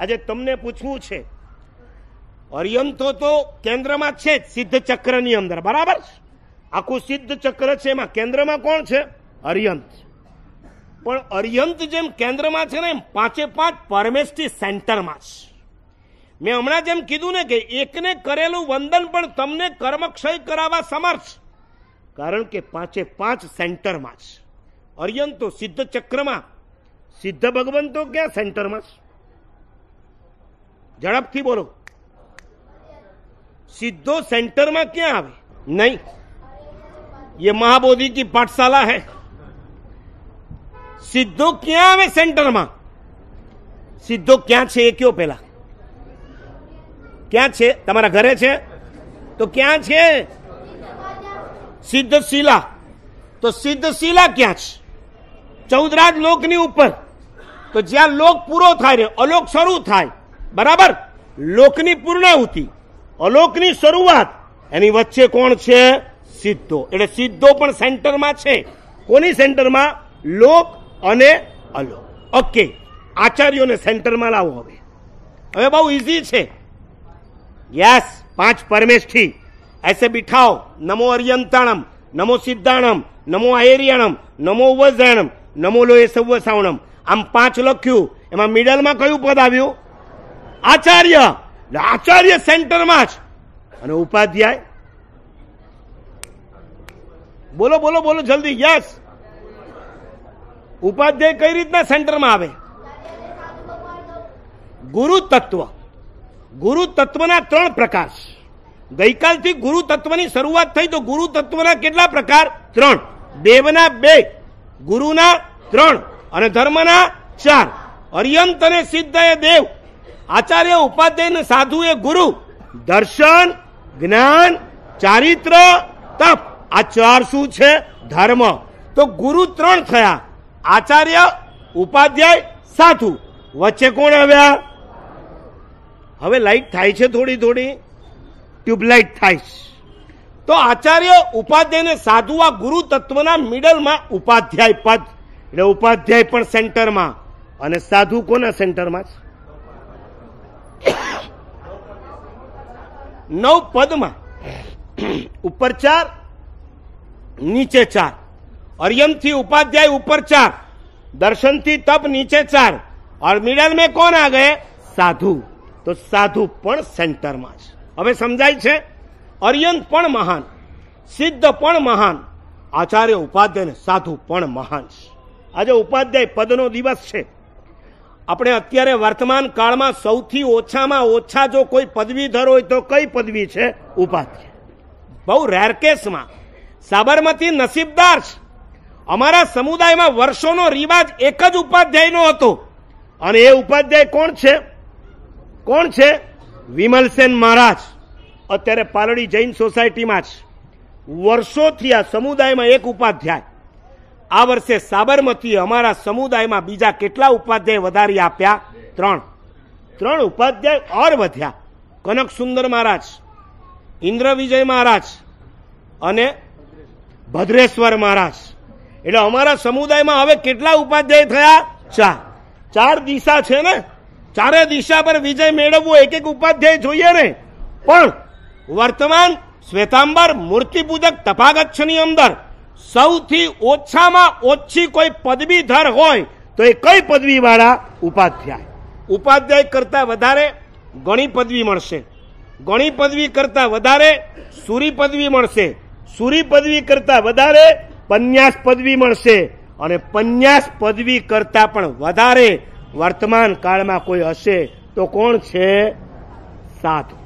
આજે તમને પૂછવું છે અર્યંતો તો કેન્દ્રમાં છે જ સિદ્ધ ચક્રની અંદર બરાબર આખું સિદ્ધ ચક્ર છે એમાં કેન્દ્રમાં કોણ છે અર્યંત પણ અર્યંત જેમ કેન્દ્રમાં છે ને એમ પાંચે પાંચ પરમેષ્ઠી સેન્ટરમાં છે મેં હમણાં જેમ કીધું ને કે એકને કરેલું વંદન પણ તમને કર્મક્ષય કરાવવા સમર્થ કારણ કે પાંચે પાંચ સેન્ટરમાં છે અર્યંતો સિદ્ધ ચક્રમાં સિદ્ધ ભગવંતો ક્યાં સેન્ટરમાં છે ઝડપથી બોલો સીધો સેન્ટરમાં ક્યાં આવે નહીં ये મહાબોધી की पाठशाला है સિદ્ધો ક્યાં આવે સેન્ટરમાં સિદ્ધો ક્યાં છે એ કયો પેલા ક્યાં છે તમારા ઘરે છે તો ક્યાં છે સિદ્ધ શિલા તો સિદ્ધ શિલા ક્યાં છે ચૌદરાજ લોકની ઉપર તો જ્યાં લોક પૂરો થાય અલોક શરૂ થાય બરાબર લોકની પૂર્ણાહુતિ અલોકની શરૂઆત એની વચ્ચે કોણ છે સિદ્ધો એટલે સિદ્ધો પણ સેન્ટરમાં છે કોની સેન્ટરમાં લોક અને અલોક ઓકે આચાર્યોને સેન્ટરમાં લાવો હવે હવે બહુ ઇઝી છે યસ પાંચ પરમેશથી એસે બિઠાઓ નમો અર્યંતાણમ નમો સિદ્ધાણમ નમો આયરિયાણમ નમો વજણમ નમો લોહે સવ્વસાવણમ આમ પાંચ લખ્યું એમાં મિડલમાં કયું પદ આવ્યું આચાર્ય એટલે આચાર્ય સેન્ટરમાં જ અને ઉપાધ્યાય બોલો બોલો બોલો જલ્દી યસ ઉપાધ્યાય કઈ રીતના સેન્ટરમાં આવે ગુરુ તત્વ ગુરુ તત્વના ત્રણ પ્રકાર ગઈકાલથી ગુરુ તત્વની શરૂઆત થઈ તો ગુરુ તત્વના કેટલા પ્રકાર ત્રણ દેવના બે ગુરુના ત્રણ અને ધર્મના ચાર અર્યંત અને સિદ્ધ એ દેવ આચાર્ય ઉપાધ્યાય સાધુ એ ગુરુ દર્શન જ્ઞાન ચારિત્ર તપ આ ચાર શું છે ધર્મ તો ગુરુ ત્રણ થયા આચાર્ય ઉપાધ્યાય સાધુ વચ્ચે કોણ આવ્યા હવે લાઈટ થાય છે થોડી થોડી ટ્યુબલાઇટ થાય છે તો આચાર્ય ઉપાધ્યાયને સાધુ આ ગુરુ તત્વના મિડલમાં ઉપાધ્યાય પદ એટલે ઉપાધ્યાય પણ સેન્ટરમાં અને સાધુ કોના સેન્ટરમાં છે નવ પદમાં ઉપર ચાર નીચે ચાર અર્યમથી ઉપાધ્યાય ઉપર ચાર દર્શનથી તપ નીચે ચાર और मिडल મેં કોણ આ ગયે સાધુ તો સાધુ પણ સેન્ટરમાં છે હવે સમજાય છે અર્યંત પણ મહાન સિદ્ધ પણ મહાન આચાર્ય ઉપાધ્યાય સાધુ પણ મહાન છે આજે ઉપાધ્યાય પદનો દિવસ છે આપણે અત્યારે વર્તમાન કાળમાં સૌથી ઓછામાં ઓછા જો કોઈ પદવીધર હોય તો કઈ પદવી છે ઉપાધ્યાય બહુ રેર કેસમાં સાબરમતી નસીબદાર છે અમારા સમુદાયમાં વર્ષોનો રિવાજ એક જ ઉપાધ્યાયનો હતો અને એ ઉપાધ્યાય કોણ છે કોણ છે વિમલસેન મહારાજ અત્યારે પાલડી જૈન સોસાયટીમાં જ વર્ષોથી આ સમુદાયમાં એક ઉપાધ્યાય આ વર્ષે સાબરમતી અમારા સમુદાયમાં બીજા કેટલા ઉપાધ્યાય વધારી આપ્યા ત્રણ ત્રણ ઉપાધ્યાય ઓર વધ્યા કનક સુંદર મહારાજ ઇન્દ્ર વિજય મહારાજ અને ભદ્રેશ્વર મહારાજ એટલે અમારા સમુદાયમાં હવે કેટલા ઉપાધ્યાય થયા ચાર ચાર દિશા છે ને ચારે દિશા પર વિજય મેળવવો એક એક ઉપાધ્યાય જોઈએ ને પણ વર્તમાન શ્વેતાંબર મૂર્તિ પૂજક તપાગચ્છની અંદર સૌથી ઓછામાં ઓછી કોઈ પદવીધર હોય તો એ કઈ પદવીવાળા ઉપાધ્યાય ઉપાધ્યાય કરતાં વધારે ગણી પદવી મળશે ગણી પદવી કરતાં વધારે સુરી પદવી મળશે સુરી પદવી કરતાં વધારે પન્યાસ પદવી મળશે અને પન્યાસ પદવી કરતાં પણ વધારે વર્તમાન કાળમાં કોઈ હશે તો કોણ છે સાધુ